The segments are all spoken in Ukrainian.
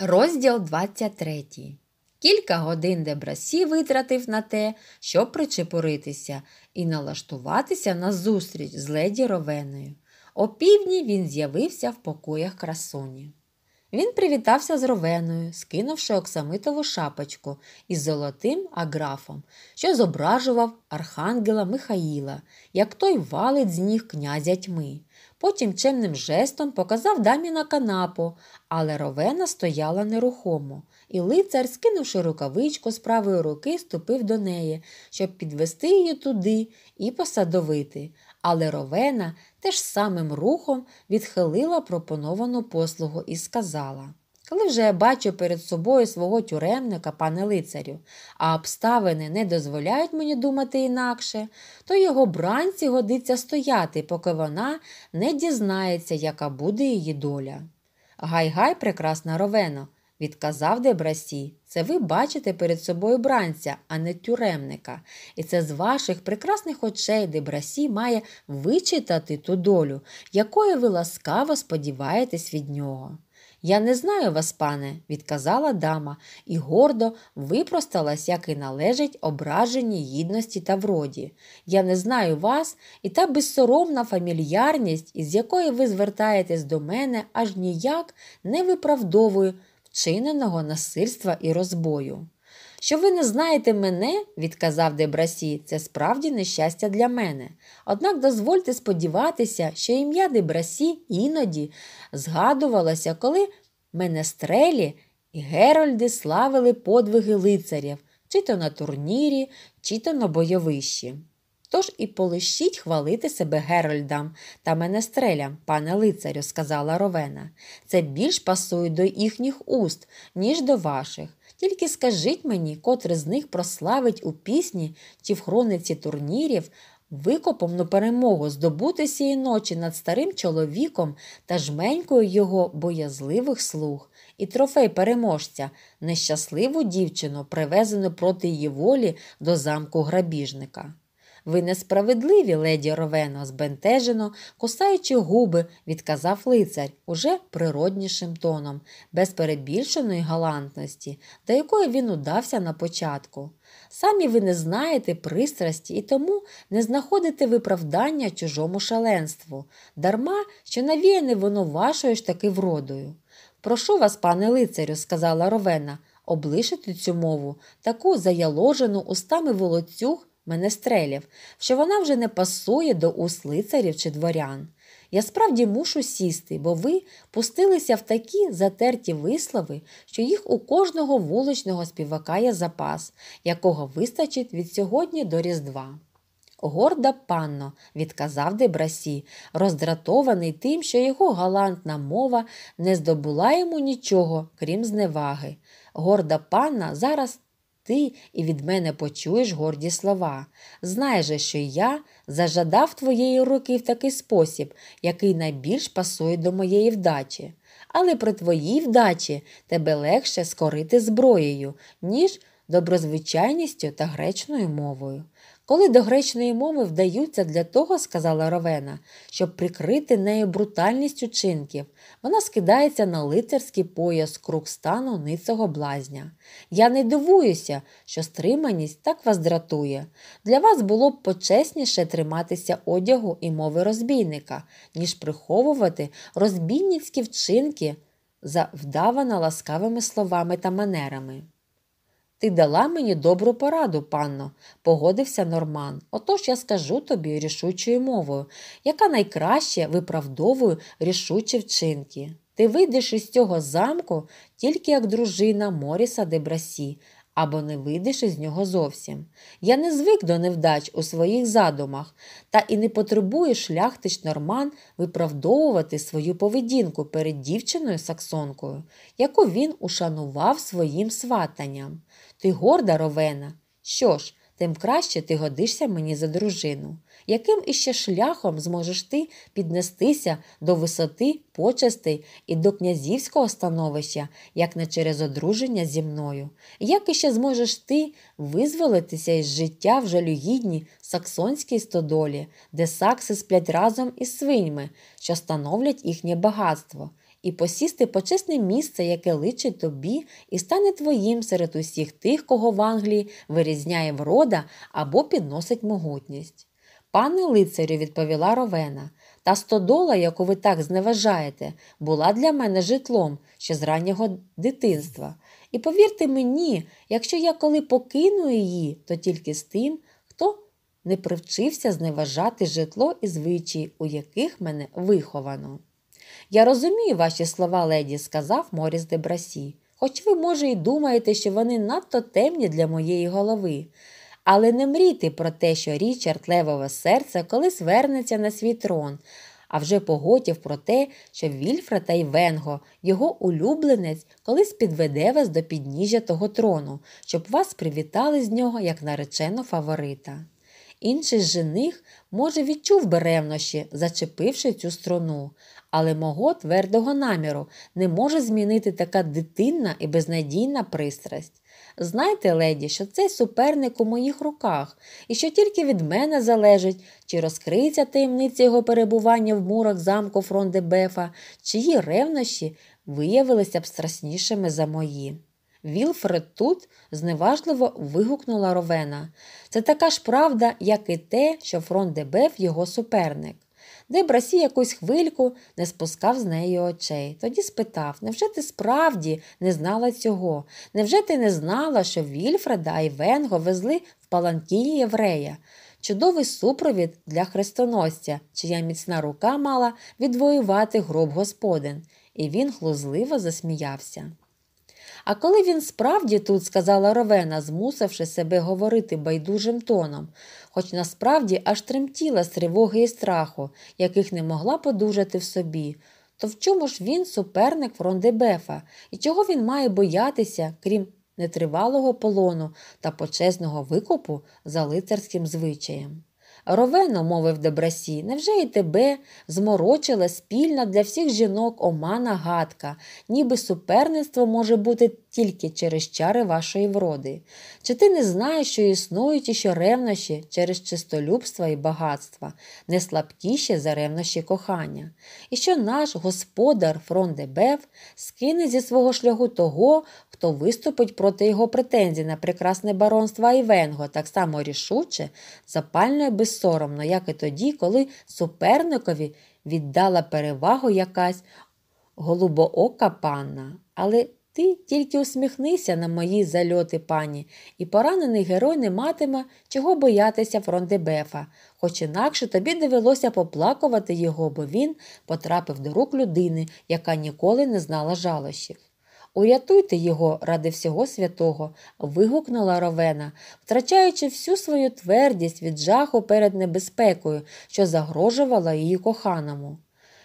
Розділ 23. Кілька годин Дебрасі витратив на те, щоб причепуритися і налаштуватися на зустріч з леді Ровеною. О півдні він з'явився в покоях красуні. Він привітався з ровеною, скинувши оксамитову шапочку із золотим аграфом, що зображував архангела Михаїла, як той валить з ніг князя тьми. Потім чемним жестом показав дамі на канапу, але ровена стояла нерухомо, і лицар, скинувши рукавичку з правої руки, ступив до неї, щоб підвести її туди і посадовити. Але ровена те ж самим рухом відхилила пропоновану послугу і сказала. Коли вже я бачу перед собою свого тюремника, пане лицарю, а обставини не дозволяють мені думати інакше, то його бранці годиться стояти, поки вона не дізнається, яка буде її доля. Гай-гай, прекрасна ровено, Відказав Дебрасі, це ви бачите перед собою бранця, а не тюремника. І це з ваших прекрасних очей Дебрасі має вичитати ту долю, якої ви ласкаво сподіваєтесь від нього. Я не знаю вас, пане, відказала дама і гордо випросталась, як і належить ображенні гідності та вроді. Я не знаю вас і та безсоромна фамільярність, із якої ви звертаєтесь до мене, аж ніяк не виправдовую вчиненого насильства і розбою. Що ви не знаєте мене, відказав Дебрасі, це справді нещастя для мене. Однак дозвольте сподіватися, що ім'я Дебрасі іноді згадувалося, коли менестрелі і Герольди славили подвиги лицарів, чи то на турнірі, чи то на бойовищі. Тож і полишіть хвалити себе Герольдам та Менестрелям, пане лицарю, сказала Ровена. Це більш пасує до їхніх уст, ніж до ваших. Тільки скажіть мені, котре з них прославить у пісні чи в хрониці турнірів викопом на перемогу здобути сієї ночі над старим чоловіком та жменькою його боязливих слуг, і трофей переможця, нещасливу дівчину, привезену проти її волі до замку грабіжника. Ви несправедливі, леді Ровено, збентежено, кусаючи губи, відказав лицар уже природнішим тоном, без перебільшеної галантності, до якої він удався на початку. Самі ви не знаєте пристрасті і тому не знаходите виправдання чужому шаленству, дарма, що навіяне воно вашою ж таки вродою. Прошу вас, пане лицарю, сказала Ровена, облишити цю мову, таку заяложену устами волоцюг менестрелів, що вона вже не пасує до услицарів чи дворян. Я справді мушу сісти, бо ви пустилися в такі затерті вислови, що їх у кожного вуличного співака є запас, якого вистачить від сьогодні до Різдва. Горда панно, відказав Дебрасі, роздратований тим, що його галантна мова не здобула йому нічого, крім зневаги. Горда панна зараз ти і від мене почуєш горді слова. Знай же, що я зажадав твоєї руки в такий спосіб, який найбільш пасує до моєї вдачі. Але при твоїй вдачі тебе легше скорити зброєю, ніж доброзвичайністю та гречною мовою коли до гречної мови вдаються для того, сказала Ровена, щоб прикрити нею брутальність учинків, вона скидається на лицарський пояс круг стану ницого блазня. Я не дивуюся, що стриманість так вас дратує. Для вас було б почесніше триматися одягу і мови розбійника, ніж приховувати розбійницькі вчинки за вдавана ласкавими словами та манерами. Ти дала мені добру пораду, панно, погодився Норман. Отож я скажу тобі рішучою мовою, яка найкраще виправдовує рішучі вчинки. Ти вийдеш із цього замку тільки як дружина Моріса де Брасі, або не вийдеш із нього зовсім. Я не звик до невдач у своїх задумах, та і не потребує шляхтич норман виправдовувати свою поведінку перед дівчиною саксонкою, яку він ушанував своїм сватанням. Ти горда ровена. Що ж, тим краще ти годишся мені за дружину. Яким іще шляхом зможеш ти піднестися до висоти, почестей і до князівського становища, як не через одруження зі мною? Як іще зможеш ти визволитися із життя в жалюгідній саксонській стодолі, де сакси сплять разом із свиньми, що становлять їхнє багатство? і посісти почесне місце, яке личить тобі, і стане твоїм серед усіх тих, кого в Англії вирізняє врода або підносить могутність. Пане лицарю, відповіла ровена, та стодола, яку ви так зневажаєте, була для мене житлом ще з раннього дитинства. І повірте мені, якщо я коли покину її, то тільки з тим, хто не привчився зневажати житло і звичаї, у яких мене виховано. Я розумію ваші слова, леді, сказав Моріс де Брасі, хоч ви, може, і думаєте, що вони надто темні для моєї голови. Але не мрійте про те, що Річард Левове серце колись вернеться на свій трон, а вже поготів про те, що Вільфра та й Венго, його улюбленець, колись підведе вас до підніжжя того трону, щоб вас привітали з нього як наречено фаворита. Інший жених, може, відчув би ревнощі, зачепивши цю струну, але мого твердого наміру не може змінити така дитинна і безнадійна пристрасть. Знайте, леді, що цей суперник у моїх руках, і що тільки від мене залежить, чи розкриється таємниця його перебування в мурах замку Фрондебефа, чиї ревнощі виявилися б страснішими за мої. Вілфред тут зневажливо вигукнула ровена. Це така ж правда, як і те, що фронт Дебеф його суперник. Дебрасі якусь хвильку не спускав з неї очей. Тоді спитав невже ти справді не знала цього? Невже ти не знала, що Вільфреда і Венго везли в паланкії єврея? Чудовий супровід для хрестоносця, чия міцна рука мала відвоювати гроб господин, і він глузливо засміявся. А коли він справді тут, сказала Ровена, змусивши себе говорити байдужим тоном, хоч насправді аж тремтіла з тривоги і страху, яких не могла подужати в собі, то в чому ж він суперник Фрондебефа, і чого він має боятися, крім нетривалого полону та почесного викупу за лицарським звичаєм? Ровено, мовив добрасі. невже і тебе зморочила спільна для всіх жінок омана гадка, ніби суперництво може бути тільки через чари вашої вроди. Чи ти не знаєш, що існують іще ревнощі через чистолюбства і багатства, не слабкіші за ревнощі кохання, і що наш господар Фрондебеф скине зі свого шляху того, хто виступить проти його претензій на прекрасне баронство Айвенго так само рішуче, запально і безсоромно, як і тоді, коли суперникові віддала перевагу якась голубоока панна, але ти тільки усміхнися на мої зальоти, пані, і поранений герой не матиме чого боятися фронтебефа, хоч інакше тобі довелося поплакувати його, бо він потрапив до рук людини, яка ніколи не знала жалощів. Урятуйте його ради всього святого, вигукнула ровена, втрачаючи всю свою твердість від жаху перед небезпекою, що загрожувала її коханому.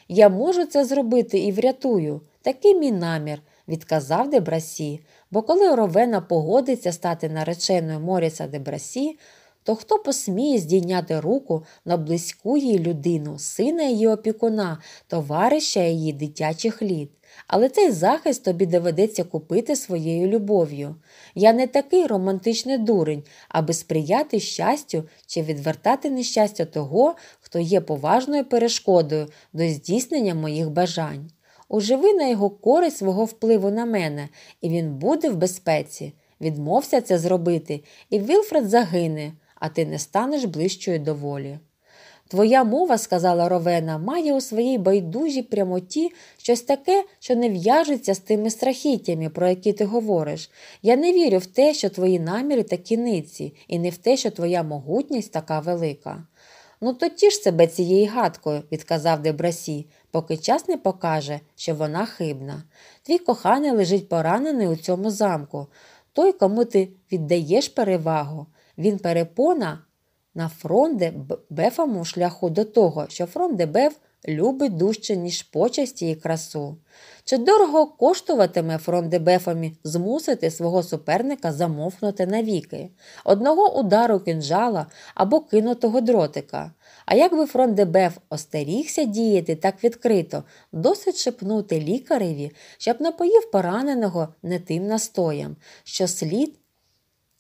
Я можу це зробити і врятую, такий мій намір, відказав Дебрасі, бо коли Ровена погодиться стати нареченою Моріса Дебрасі, то хто посміє здійняти руку на близьку її людину, сина її опікуна, товариша її дитячих літ? Але цей захист тобі доведеться купити своєю любов'ю. Я не такий романтичний дурень, аби сприяти щастю чи відвертати нещастя того, хто є поважною перешкодою до здійснення моїх бажань. Уживи на його користь свого впливу на мене, і він буде в безпеці. Відмовся це зробити, і Вілфред загине, а ти не станеш ближчою до волі. Твоя мова, сказала Ровена, має у своїй байдужій прямоті щось таке, що не в'яжеться з тими страхіттями, про які ти говориш. Я не вірю в те, що твої наміри та кіниці, і не в те, що твоя могутність така велика. Ну то ті ж себе цією гадкою, відказав Дебрасі, поки час не покаже, що вона хибна. Твій коханий лежить поранений у цьому замку, той, кому ти віддаєш перевагу. Він перепона на фронде Бефому шляху до того, що фронде Беф – любить дужче, ніж почасті і красу. Чи дорого коштуватиме фрондебефамі змусити свого суперника замовкнути навіки, одного удару кинжала або кинутого дротика? А якби фрондебеф остерігся діяти так відкрито, досить шепнути лікареві, щоб напоїв пораненого не тим настоям, що слід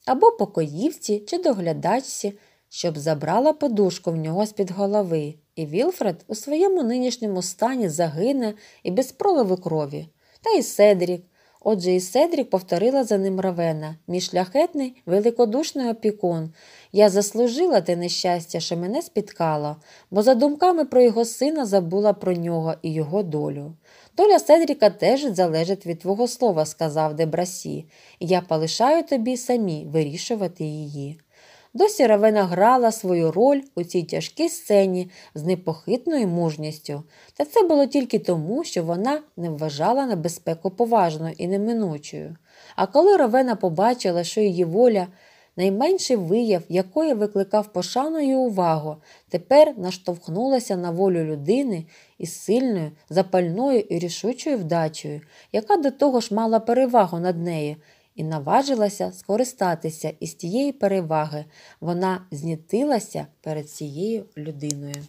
або покоївці чи доглядачці, щоб забрала подушку в нього з-під голови. І Вілфред у своєму нинішньому стані загине і без проливу крові, та й Седрік. Отже, і Седрік повторила за ним равена, мій шляхетний, великодушний опікун. Я заслужила те нещастя, що мене спіткало, бо за думками про його сина забула про нього і його долю. Доля Седріка теж залежить від твого слова, сказав Дебрасі, я полишаю тобі самі вирішувати її досі Равена грала свою роль у цій тяжкій сцені з непохитною мужністю, та це було тільки тому, що вона не вважала небезпеку поважною і неминучою. А коли Равена побачила, що її воля найменший вияв, якої викликав пошану увагу, тепер наштовхнулася на волю людини із сильною, запальною і рішучою вдачею, яка до того ж мала перевагу над нею і наважилася скористатися із тієї переваги. Вона знітилася перед цією людиною.